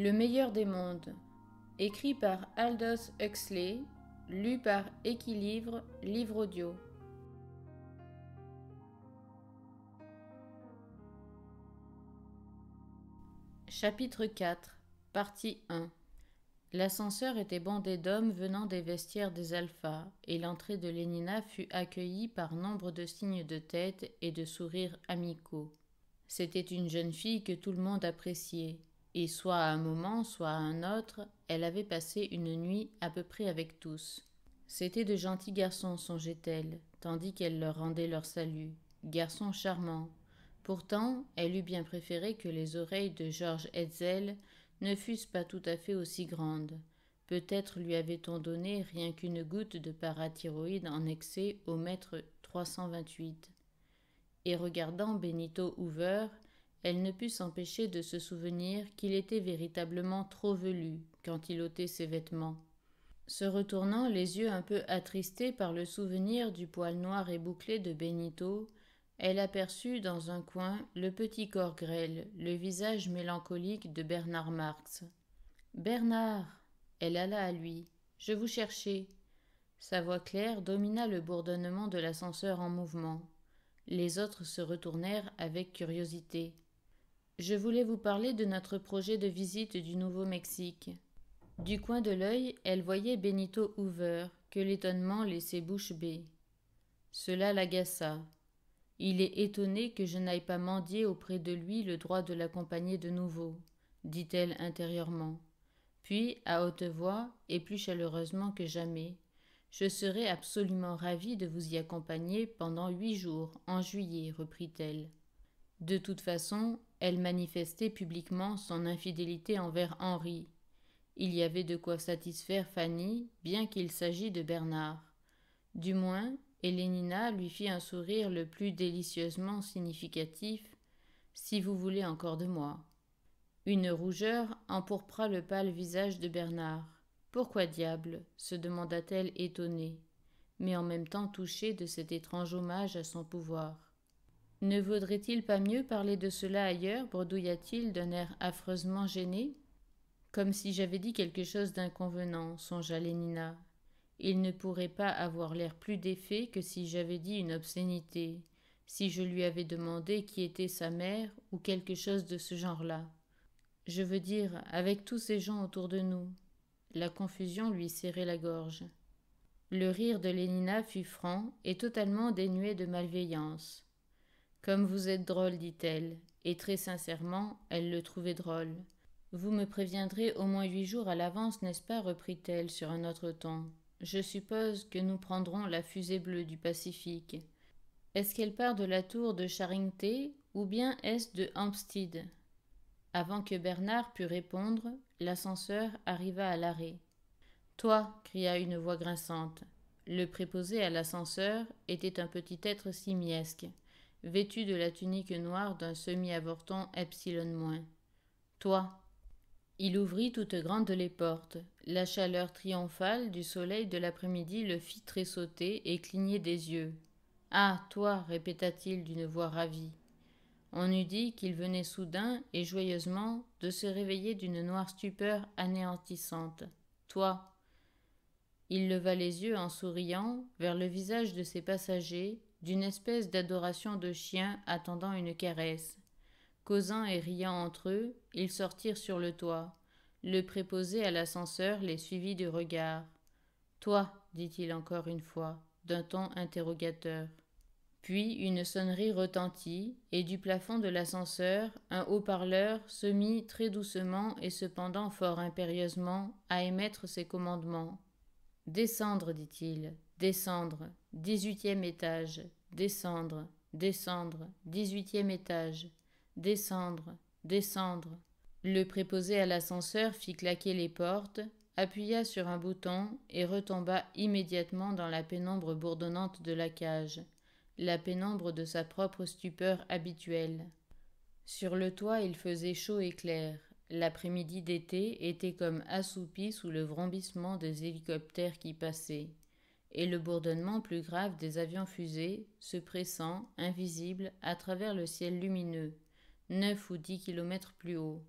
Le meilleur des mondes, écrit par Aldous Huxley, lu par Équilibre, livre audio. Chapitre 4, partie 1 L'ascenseur était bandé d'hommes venant des vestiaires des alphas, et l'entrée de Lénina fut accueillie par nombre de signes de tête et de sourires amicaux. C'était une jeune fille que tout le monde appréciait, et soit à un moment, soit à un autre, elle avait passé une nuit à peu près avec tous. C'étaient de gentils garçons, songeait-elle, tandis qu'elle leur rendait leur salut. Garçons charmants. Pourtant, elle eût bien préféré que les oreilles de Georges Hetzel ne fussent pas tout à fait aussi grandes. Peut-être lui avait-on donné rien qu'une goutte de parathyroïde en excès au mètre 328. Et regardant Benito Hoover, elle ne put s'empêcher de se souvenir qu'il était véritablement trop velu quand il ôtait ses vêtements. Se retournant, les yeux un peu attristés par le souvenir du poil noir et bouclé de Benito, elle aperçut dans un coin le petit corps grêle, le visage mélancolique de Bernard Marx. Bernard Elle alla à lui. Je vous cherchais. Sa voix claire domina le bourdonnement de l'ascenseur en mouvement. Les autres se retournèrent avec curiosité je voulais vous parler de notre projet de visite du Nouveau-Mexique. Du coin de l'œil, elle voyait Benito Hoover, que l'étonnement laissait bouche bée. Cela l'agaça. Il est étonné que je n'aille pas mendier auprès de lui le droit de l'accompagner de nouveau, dit-elle intérieurement. Puis, à haute voix, et plus chaleureusement que jamais, je serai absolument ravie de vous y accompagner pendant huit jours, en juillet, reprit-elle. De toute façon, elle manifestait publiquement son infidélité envers Henri. Il y avait de quoi satisfaire Fanny, bien qu'il s'agisse de Bernard. Du moins, Hélénina lui fit un sourire le plus délicieusement significatif. Si vous voulez encore de moi. Une rougeur empourpra le pâle visage de Bernard. Pourquoi diable se demanda-t-elle étonnée, mais en même temps touchée de cet étrange hommage à son pouvoir. Ne vaudrait-il pas mieux parler de cela ailleurs bredouilla-t-il d'un air affreusement gêné. Comme si j'avais dit quelque chose d'inconvenant, songea Lénina. Il ne pourrait pas avoir l'air plus défait que si j'avais dit une obscénité, si je lui avais demandé qui était sa mère ou quelque chose de ce genre-là. Je veux dire, avec tous ces gens autour de nous. La confusion lui serrait la gorge. Le rire de Lénina fut franc et totalement dénué de malveillance. Comme vous êtes drôle, dit-elle, et très sincèrement, elle le trouvait drôle. Vous me préviendrez au moins huit jours à l'avance, n'est-ce pas reprit-elle sur un autre ton. Je suppose que nous prendrons la fusée bleue du Pacifique. Est-ce qu'elle part de la tour de Charingté ou bien est-ce de Hampstead Avant que Bernard pût répondre, l'ascenseur arriva à l'arrêt. Toi cria une voix grinçante. Le préposé à l'ascenseur était un petit être simiesque vêtu de la tunique noire d'un semi-avorton epsilon-. moins, Toi Il ouvrit toutes grandes les portes. La chaleur triomphale du soleil de l'après-midi le fit tressauter et cligner des yeux. Ah, toi répéta-t-il d'une voix ravie. On eût dit qu'il venait soudain et joyeusement de se réveiller d'une noire stupeur anéantissante. Toi Il leva les yeux en souriant vers le visage de ses passagers d'une espèce d'adoration de chien attendant une caresse. Causant et riant entre eux, ils sortirent sur le toit. Le préposé à l'ascenseur les suivit du regard. Toi, dit-il encore une fois, d'un ton interrogateur. Puis une sonnerie retentit, et du plafond de l'ascenseur, un haut-parleur se mit très doucement et cependant fort impérieusement à émettre ses commandements. Descendre, dit-il, descendre, dix-huitième étage, descendre, descendre, dix-huitième étage, descendre, descendre. Le préposé à l'ascenseur fit claquer les portes, appuya sur un bouton et retomba immédiatement dans la pénombre bourdonnante de la cage, la pénombre de sa propre stupeur habituelle. Sur le toit il faisait chaud et clair. L'après-midi d'été était comme assoupi sous le vrombissement des hélicoptères qui passaient et le bourdonnement plus grave des avions-fusées se pressant, invisible, à travers le ciel lumineux, neuf ou dix kilomètres plus haut,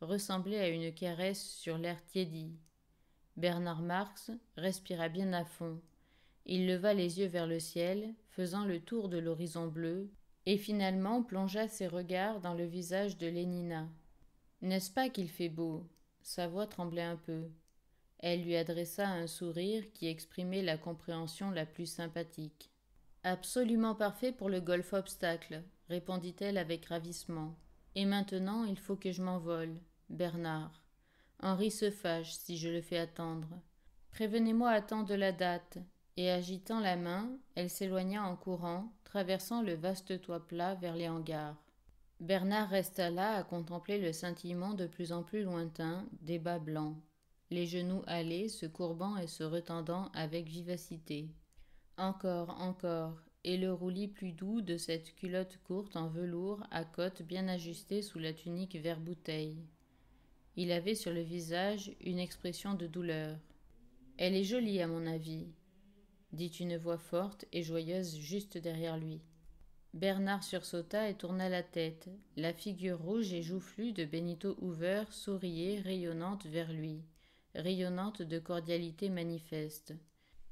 ressemblait à une caresse sur l'air tiédi. Bernard Marx respira bien à fond. Il leva les yeux vers le ciel, faisant le tour de l'horizon bleu, et finalement plongea ses regards dans le visage de Lénina. N'est-ce pas qu'il fait beau Sa voix tremblait un peu. Elle lui adressa un sourire qui exprimait la compréhension la plus sympathique. Absolument parfait pour le golf obstacle, répondit-elle avec ravissement. Et maintenant, il faut que je m'envole. Bernard. Henri se fâche si je le fais attendre. Prévenez-moi à temps de la date. Et agitant la main, elle s'éloigna en courant, traversant le vaste toit plat vers les hangars. Bernard resta là à contempler le scintillement de plus en plus lointain des bas blancs, les genoux allés se courbant et se retendant avec vivacité. Encore, encore, et le roulis plus doux de cette culotte courte en velours à côtes bien ajustée sous la tunique vert bouteille. Il avait sur le visage une expression de douleur. Elle est jolie à mon avis, dit une voix forte et joyeuse juste derrière lui. Bernard sursauta et tourna la tête. La figure rouge et joufflue de Benito Hoover souriait rayonnante vers lui rayonnante de cordialité manifeste.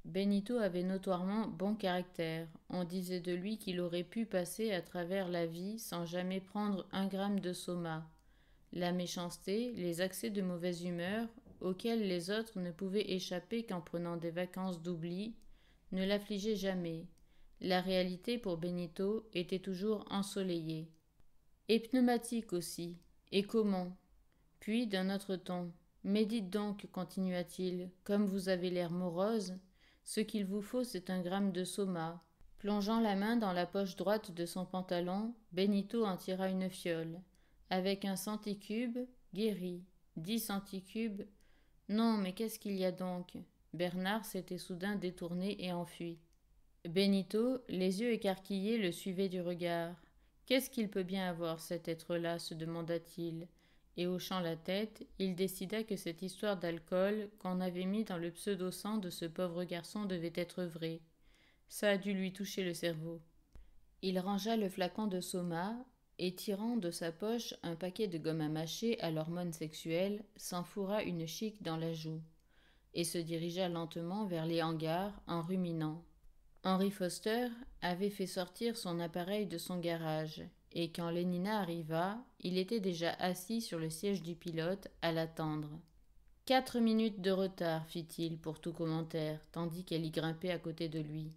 Benito avait notoirement bon caractère. On disait de lui qu'il aurait pu passer à travers la vie sans jamais prendre un gramme de soma. La méchanceté, les accès de mauvaise humeur, auxquels les autres ne pouvaient échapper qu'en prenant des vacances d'oubli, ne l'affligeaient jamais. La réalité pour Benito était toujours ensoleillée. Et pneumatique aussi. Et comment Puis d'un autre ton. Mais dites donc, continua-t-il, comme vous avez l'air morose, ce qu'il vous faut, c'est un gramme de soma. Plongeant la main dans la poche droite de son pantalon, Benito en tira une fiole. Avec un centicube, guéri. Dix centicubes. Non, mais qu'est-ce qu'il y a donc Bernard s'était soudain détourné et enfui. Benito, les yeux écarquillés, le suivait du regard. Qu'est-ce qu'il peut bien avoir, cet être-là se demanda-t-il et hochant la tête, il décida que cette histoire d'alcool qu'on avait mis dans le pseudo-sang de ce pauvre garçon devait être vraie. Ça a dû lui toucher le cerveau. Il rangea le flacon de soma et, tirant de sa poche un paquet de gomme à mâcher à l'hormone sexuelle, s'enfourra une chic dans la joue et se dirigea lentement vers les hangars en ruminant. Henry Foster avait fait sortir son appareil de son garage et quand Lénina arriva, il était déjà assis sur le siège du pilote à l'attendre. Quatre minutes de retard, fit-il pour tout commentaire, tandis qu'elle y grimpait à côté de lui.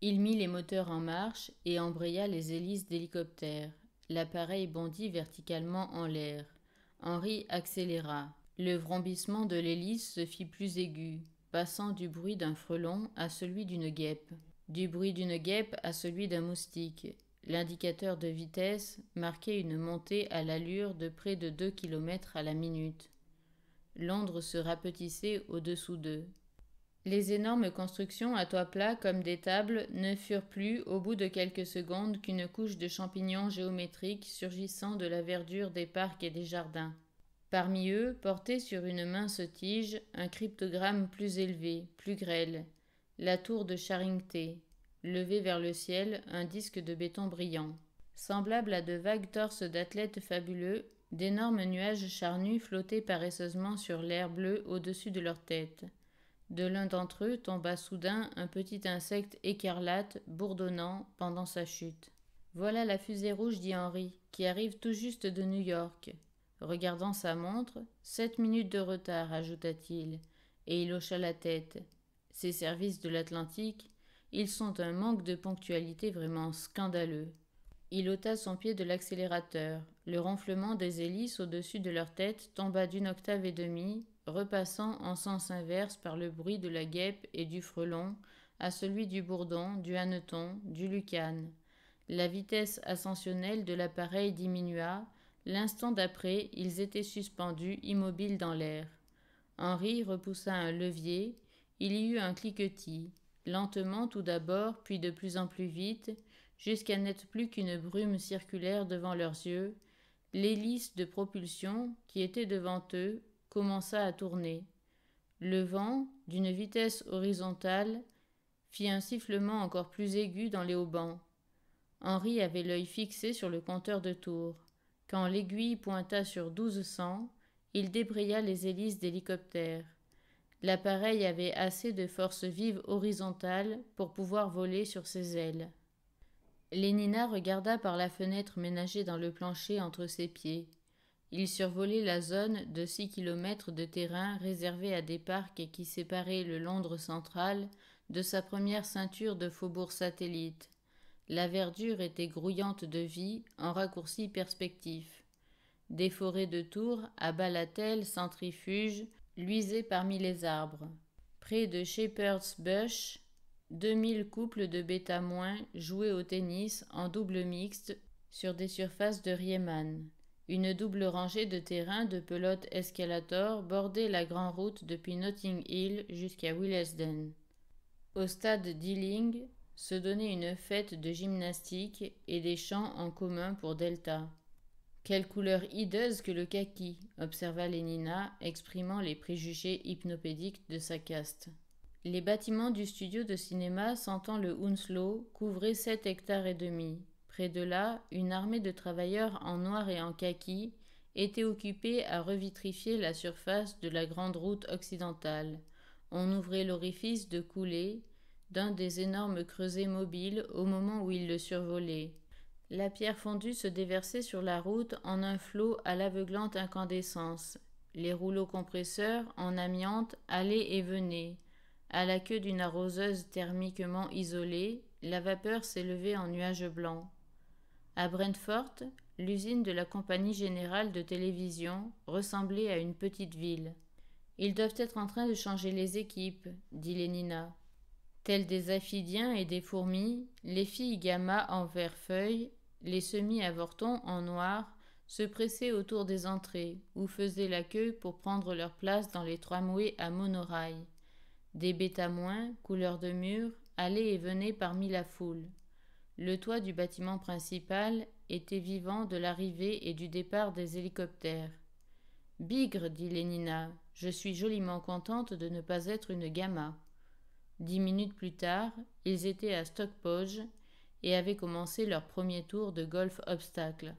Il mit les moteurs en marche et embraya les hélices d'hélicoptère. L'appareil bondit verticalement en l'air. Henri accéléra. Le vrombissement de l'hélice se fit plus aigu, passant du bruit d'un frelon à celui d'une guêpe, du bruit d'une guêpe à celui d'un moustique, L'indicateur de vitesse marquait une montée à l'allure de près de deux kilomètres à la minute. Londres se rapetissait au-dessous d'eux. Les énormes constructions à toit plat comme des tables ne furent plus, au bout de quelques secondes, qu'une couche de champignons géométriques surgissant de la verdure des parcs et des jardins. Parmi eux, porté sur une mince tige, un cryptogramme plus élevé, plus grêle, la tour de Charingté, levé vers le ciel, un disque de béton brillant. Semblable à de vagues torses d'athlètes fabuleux, d'énormes nuages charnus flottaient paresseusement sur l'air bleu au-dessus de leur tête. De l'un d'entre eux tomba soudain un petit insecte écarlate, bourdonnant, pendant sa chute. Voilà la fusée rouge, dit Henri, qui arrive tout juste de New York. Regardant sa montre, sept minutes de retard, ajouta-t-il, et il hocha la tête. Ces services de l'Atlantique, ils sont un manque de ponctualité vraiment scandaleux. Il ôta son pied de l'accélérateur. Le ronflement des hélices au-dessus de leur tête tomba d'une octave et demie, repassant en sens inverse par le bruit de la guêpe et du frelon à celui du bourdon, du hanneton, du lucane. La vitesse ascensionnelle de l'appareil diminua. L'instant d'après, ils étaient suspendus, immobiles dans l'air. Henri repoussa un levier. Il y eut un cliquetis lentement tout d'abord, puis de plus en plus vite, jusqu'à n'être plus qu'une brume circulaire devant leurs yeux, l'hélice de propulsion qui était devant eux commença à tourner. Le vent, d'une vitesse horizontale, fit un sifflement encore plus aigu dans les haubans. Henri avait l'œil fixé sur le compteur de tours. Quand l'aiguille pointa sur douze cents, il débraya les hélices d'hélicoptère. L'appareil avait assez de force vive horizontale pour pouvoir voler sur ses ailes. Lénina regarda par la fenêtre ménagée dans le plancher entre ses pieds. Il survolait la zone de six kilomètres de terrain réservé à des parcs qui séparait le Londres central de sa première ceinture de faubourg satellite. La verdure était grouillante de vie en raccourci perspectif. Des forêts de tours à balatelles, centrifuges, luisait parmi les arbres. Près de Shepherd's Bush, 2000 couples de bêta moins jouaient au tennis en double mixte sur des surfaces de Riemann. Une double rangée de terrains de pelote escalator bordait la grande route depuis Notting Hill jusqu'à Willesden. Au stade Dilling se donnait une fête de gymnastique et des chants en commun pour Delta. Quelle couleur hideuse que le kaki observa Lénina, exprimant les préjugés hypnopédiques de sa caste. Les bâtiments du studio de cinéma sentant le Hounslow couvraient sept hectares et demi. Près de là, une armée de travailleurs en noir et en kaki était occupée à revitrifier la surface de la grande route occidentale. On ouvrait l'orifice de coulée d'un des énormes creusets mobiles au moment où il le survolait. La pierre fondue se déversait sur la route en un flot à l'aveuglante incandescence. Les rouleaux compresseurs, en amiante, allaient et venaient. À la queue d'une arroseuse thermiquement isolée, la vapeur s'élevait en nuages blancs. À Brentford, l'usine de la Compagnie Générale de Télévision ressemblait à une petite ville. Ils doivent être en train de changer les équipes, dit Lénina. Tels des aphidiens et des fourmis, les filles gamma en verre-feuille feuille les semis avortons en noir se pressaient autour des entrées ou faisaient la queue pour prendre leur place dans les tramways à monorail. Des moins, couleur de mur, allaient et venaient parmi la foule. Le toit du bâtiment principal était vivant de l'arrivée et du départ des hélicoptères. Bigre, dit Lénina, je suis joliment contente de ne pas être une gamma. Dix minutes plus tard, ils étaient à Stockpoge et avaient commencé leur premier tour de golf obstacle.